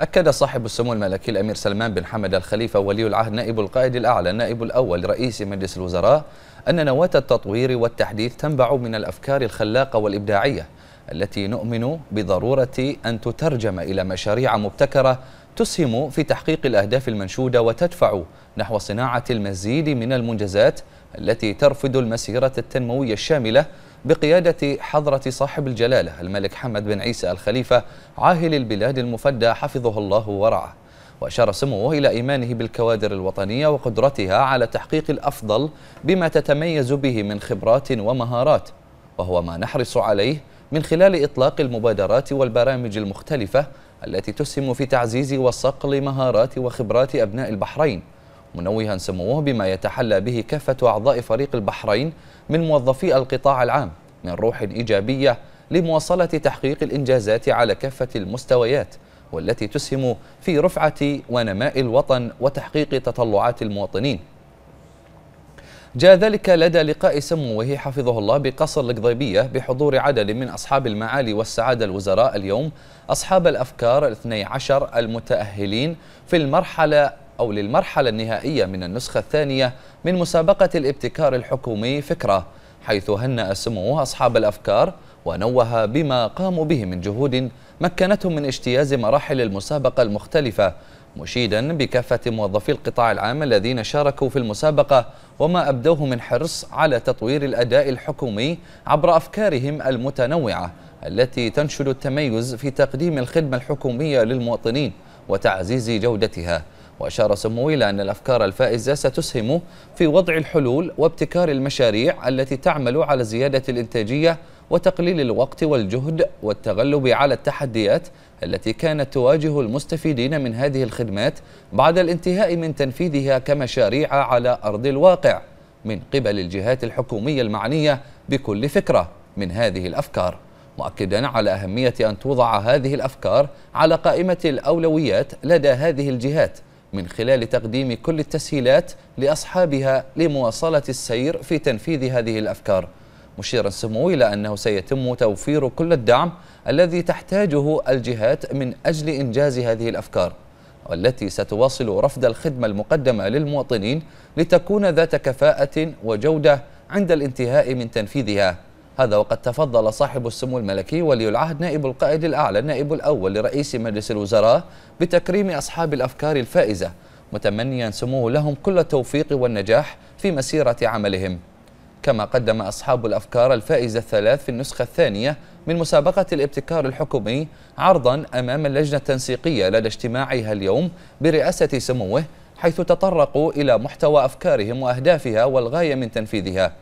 أكد صاحب السمو الملكي الأمير سلمان بن حمد الخليفة ولي العهد نائب القائد الأعلى نائب الأول رئيس مجلس الوزراء أن نواة التطوير والتحديث تنبع من الأفكار الخلاقة والإبداعية التي نؤمن بضرورة أن تترجم إلى مشاريع مبتكرة تسهم في تحقيق الأهداف المنشودة وتدفع نحو صناعة المزيد من المنجزات التي ترفض المسيرة التنموية الشاملة بقيادة حضرة صاحب الجلالة الملك حمد بن عيسى الخليفة عاهل البلاد المفدى حفظه الله ورعاه وأشار سموه إلى إيمانه بالكوادر الوطنية وقدرتها على تحقيق الأفضل بما تتميز به من خبرات ومهارات وهو ما نحرص عليه من خلال إطلاق المبادرات والبرامج المختلفة التي تسهم في تعزيز وصقل مهارات وخبرات أبناء البحرين منوها سموه بما يتحلى به كافة أعضاء فريق البحرين من موظفي القطاع العام من روح إيجابية لمواصلة تحقيق الإنجازات على كافة المستويات والتي تسهم في رفعة ونماء الوطن وتحقيق تطلعات المواطنين جاء ذلك لدى لقاء سموه حفظه الله بقصر القضيبية بحضور عدد من أصحاب المعالي والسعادة الوزراء اليوم أصحاب الأفكار الاثني عشر المتأهلين في المرحلة أو للمرحلة النهائية من النسخة الثانية من مسابقة الابتكار الحكومي فكرة حيث هنأ سموه أصحاب الأفكار ونوه بما قاموا به من جهود مكنتهم من اجتياز مراحل المسابقة المختلفة مشيدا بكافة موظفي القطاع العام الذين شاركوا في المسابقة وما أبدوه من حرص على تطوير الأداء الحكومي عبر أفكارهم المتنوعة التي تنشد التميز في تقديم الخدمة الحكومية للمواطنين وتعزيز جودتها وأشار سموه إلى أن الأفكار الفائزة ستسهم في وضع الحلول وابتكار المشاريع التي تعمل على زيادة الإنتاجية وتقليل الوقت والجهد والتغلب على التحديات التي كانت تواجه المستفيدين من هذه الخدمات بعد الانتهاء من تنفيذها كمشاريع على أرض الواقع من قبل الجهات الحكومية المعنية بكل فكرة من هذه الأفكار مؤكدا على أهمية أن توضع هذه الأفكار على قائمة الأولويات لدى هذه الجهات من خلال تقديم كل التسهيلات لأصحابها لمواصلة السير في تنفيذ هذه الأفكار مشيرا سمو إلى أنه سيتم توفير كل الدعم الذي تحتاجه الجهات من أجل إنجاز هذه الأفكار والتي ستواصل رفض الخدمة المقدمة للمواطنين لتكون ذات كفاءة وجودة عند الانتهاء من تنفيذها هذا وقد تفضل صاحب السمو الملكي ولي العهد نائب القائد الأعلى النائب الأول لرئيس مجلس الوزراء بتكريم أصحاب الأفكار الفائزة متمنيا سموه لهم كل التوفيق والنجاح في مسيرة عملهم كما قدم أصحاب الأفكار الفائزة الثلاث في النسخة الثانية من مسابقة الابتكار الحكومي عرضا أمام اللجنة التنسيقية لدى اجتماعها اليوم برئاسة سموه حيث تطرقوا إلى محتوى أفكارهم وأهدافها والغاية من تنفيذها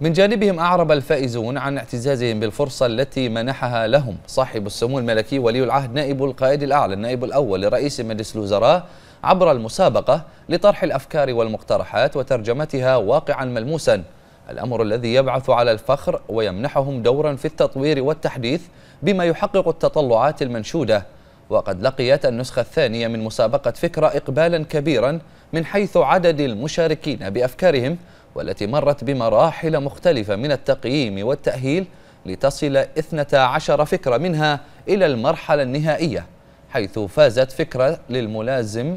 من جانبهم أعرب الفائزون عن اعتزازهم بالفرصة التي منحها لهم صاحب السمو الملكي ولي العهد نائب القائد الأعلى النائب الأول لرئيس مجلس الوزراء عبر المسابقة لطرح الأفكار والمقترحات وترجمتها واقعا ملموسا الأمر الذي يبعث على الفخر ويمنحهم دورا في التطوير والتحديث بما يحقق التطلعات المنشودة وقد لقيت النسخة الثانية من مسابقة فكرة إقبالا كبيرا من حيث عدد المشاركين بأفكارهم والتي مرت بمراحل مختلفة من التقييم والتأهيل لتصل 12 فكرة منها إلى المرحلة النهائية حيث فازت فكرة للملازم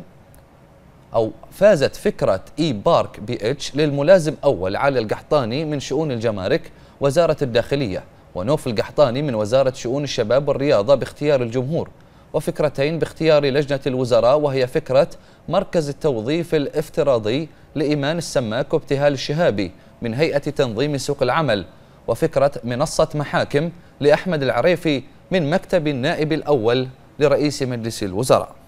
أو فازت فكرة إي بارك بي اتش للملازم أول علي القحطاني من شؤون الجمارك وزارة الداخلية ونوف القحطاني من وزارة شؤون الشباب والرياضة باختيار الجمهور وفكرتين باختيار لجنة الوزراء وهي فكرة مركز التوظيف الافتراضي لإيمان السماك وابتهال الشهابي من هيئة تنظيم سوق العمل وفكرة منصة محاكم لأحمد العريفي من مكتب النائب الأول لرئيس مجلس الوزراء